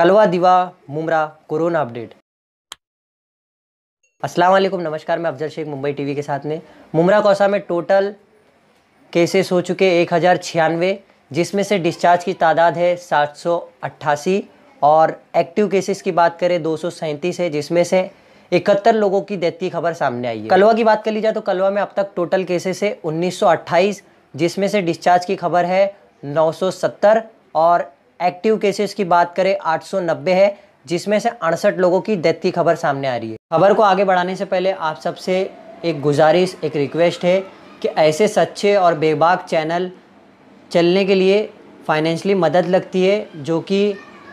कलवा दिवा Mumbra corona update अस्सलाम वालेकुम नमस्कार मैं अफजल शेख मुंबई टीवी के साथ में मुमरा कौसा में टोटल केसेस हो चुके एक हज़ार छियानवे जिसमें से डिस्चार्ज की तादाद है सात सौ अट्ठासी और एक्टिव केसेस की बात करें दो सौ सैंतीस है जिसमें से इकहत्तर लोगों की डेथ की खबर सामने आई है कलवा की बात कर ली जाए तो कलवा में अब तक टोटल केसेस है अट्ठाईस जिसमें से डिस्चार्ज की खबर है 970 और एक्टिव केसेस की बात करें 890 है जिसमें से अड़सठ लोगों की डेथ की खबर सामने आ रही है खबर को आगे बढ़ाने से पहले आप सबसे एक गुजारिश एक रिक्वेस्ट है कि ऐसे सच्चे और बेबाक चैनल चलने के लिए फाइनेंशली मदद लगती है जो कि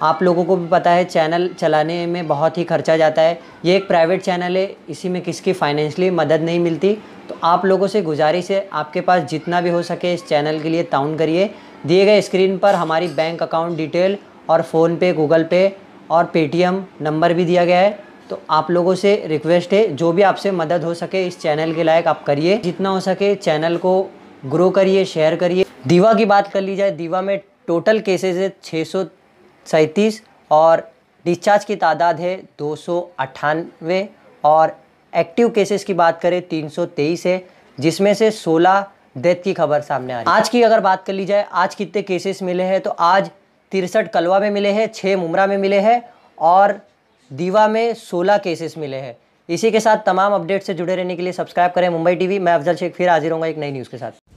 आप लोगों को भी पता है चैनल चलाने में बहुत ही खर्चा जाता है ये एक प्राइवेट चैनल है इसी में किसकी फाइनेंशली मदद नहीं मिलती तो आप लोगों से गुजारिश है आपके पास जितना भी हो सके इस चैनल के लिए ताउन करिए दिए गए स्क्रीन पर हमारी बैंक अकाउंट डिटेल और फ़ोन पे गूगल पे और पेटीएम नंबर भी दिया गया है तो आप लोगों से रिक्वेस्ट है जो भी आपसे मदद हो सके इस चैनल के लायक आप करिए जितना हो सके चैनल को ग्रो करिए शेयर करिए दीवा की बात कर ली जाए दीवा में टोटल केसेज है छः और डिस्चार्ज की तादाद है दो और एक्टिव केसेस की बात करें 323 है जिसमें से डेथ की खबर सामने आ रही है आज की अगर बात कर ली जाए आज कितने केसेस मिले हैं तो आज तिरसठ कलवा में मिले हैं छः मुमरा में मिले हैं और दीवा में सोलह केसेस मिले हैं इसी के साथ तमाम अपडेट से जुड़े रहने के लिए सब्सक्राइब करें मुंबई टीवी मैं अफजल शेख फिर हाजिर होंगे एक नई न्यूज़ के साथ